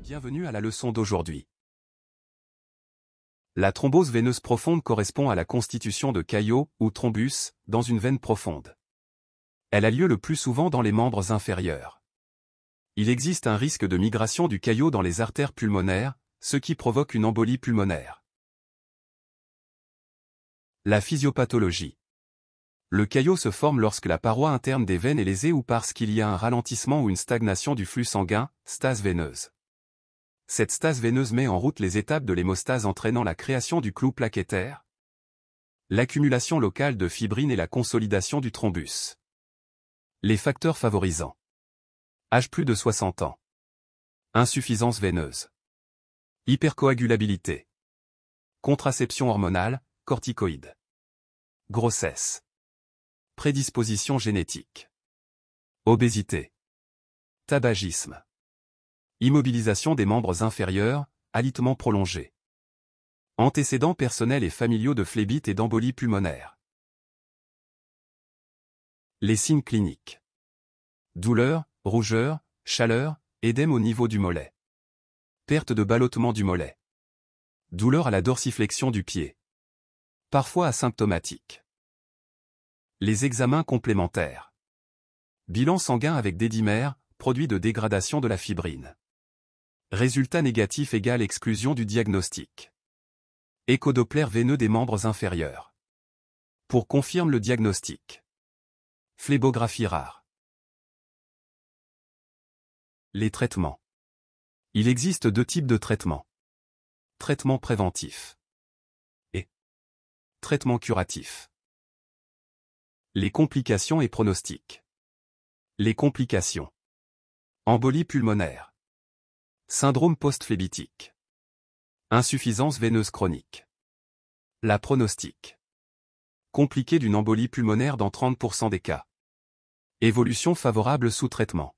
Bienvenue à la leçon d'aujourd'hui. La thrombose veineuse profonde correspond à la constitution de caillots ou thrombus dans une veine profonde. Elle a lieu le plus souvent dans les membres inférieurs. Il existe un risque de migration du caillot dans les artères pulmonaires, ce qui provoque une embolie pulmonaire. La physiopathologie. Le caillot se forme lorsque la paroi interne des veines est lésée ou parce qu'il y a un ralentissement ou une stagnation du flux sanguin, stase veineuse. Cette stase veineuse met en route les étapes de l'hémostase entraînant la création du clou plaquettaire, l'accumulation locale de fibrine et la consolidation du thrombus. Les facteurs favorisants. Âge plus de 60 ans. Insuffisance veineuse. Hypercoagulabilité. Contraception hormonale, corticoïde. Grossesse. Prédisposition génétique. Obésité. Tabagisme. Immobilisation des membres inférieurs, alitement prolongé. Antécédents personnels et familiaux de phlébite et d'embolie pulmonaire. Les signes cliniques. Douleur, rougeur, chaleur, édème au niveau du mollet perte de ballottement du mollet. Douleur à la dorsiflexion du pied. Parfois asymptomatique. Les examens complémentaires. Bilan sanguin avec dédimère, produit de dégradation de la fibrine. Résultat négatif égal exclusion du diagnostic. Échodoplaire veineux des membres inférieurs. Pour confirme le diagnostic. Phlébographie rare. Les traitements. Il existe deux types de traitements. Traitement préventif et traitement curatif. Les complications et pronostics. Les complications. Embolie pulmonaire. Syndrome post Insuffisance veineuse chronique. La pronostic. Compliqué d'une embolie pulmonaire dans 30% des cas. Évolution favorable sous traitement.